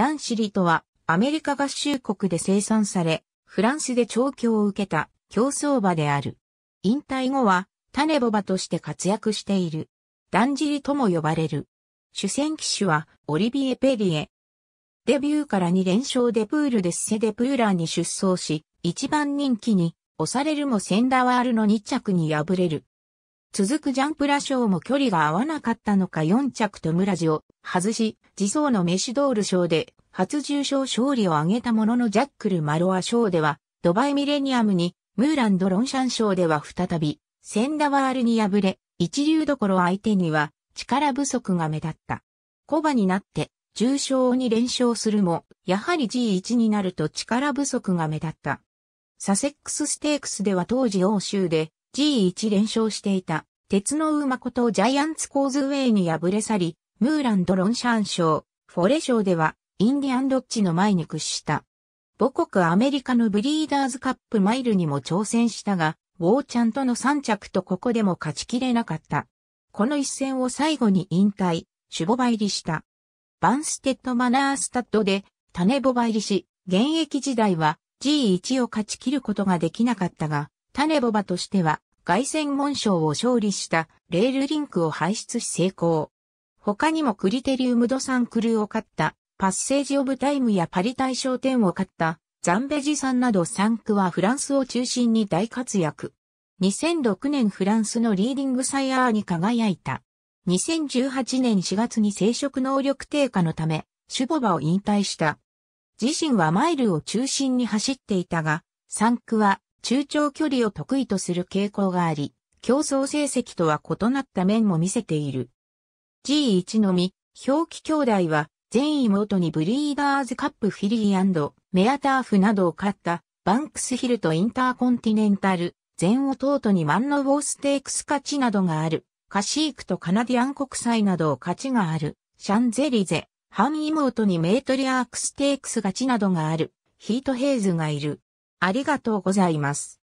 ダンシリとは、アメリカ合衆国で生産され、フランスで調教を受けた競走馬である。引退後は、種ボ馬として活躍している。ダンジリとも呼ばれる。主戦騎手は、オリビエ・ペリエ。デビューから2連勝でプールでッセデプーラーに出走し、一番人気に、押されるもセンダワールの2着に敗れる。続くジャンプラ賞も距離が合わなかったのか4着とムラジを外し、自走のメシドール賞で初重賞勝利を挙げたもののジャックル・マロア賞では、ドバイミレニアムに、ムーランド・ロンシャン賞では再び、センダワールに敗れ、一流どころ相手には、力不足が目立った。コバになって、重賞に連勝するも、やはり G1 になると力不足が目立った。サセックスステークスでは当時欧州で G1 連勝していた、鉄の馬ことジャイアンツコーズウェイに敗れ去り、ムーランド・ロンシャン賞、フォレ賞ではインディアンロッジの前に屈した。母国アメリカのブリーダーズカップマイルにも挑戦したが、ウォーちゃんとの3着とここでも勝ちきれなかった。この一戦を最後に引退、シュボバ入りした。バンステッドマナースタッドで、種ボバ入りし、現役時代は G1 を勝ち切ることができなかったが、種ボバとしては、凱旋門賞を勝利したレールリンクを排出し成功。他にもクリテリウムドサンクルーを勝ったパッセージ・オブ・タイムやパリ大賞点を買ったザンベジさんなど3区はフランスを中心に大活躍。2006年フランスのリーディングサイヤーに輝いた。2018年4月に生殖能力低下のため、シュボバを引退した。自身はマイルを中心に走っていたが、3区は中長距離を得意とする傾向があり、競争成績とは異なった面も見せている。G1 のみ、表記兄弟は全妹にブリーダーズカップフィリーメアターフなどを勝った、バンクスヒルとインターコンティネンタル、全弟にマンノウォーステークス勝ちなどがある、カシークとカナディアン国際などを勝ちがある、シャンゼリゼ、半妹にメートリアークステークス勝ちなどがある、ヒートヘイズがいる。ありがとうございます。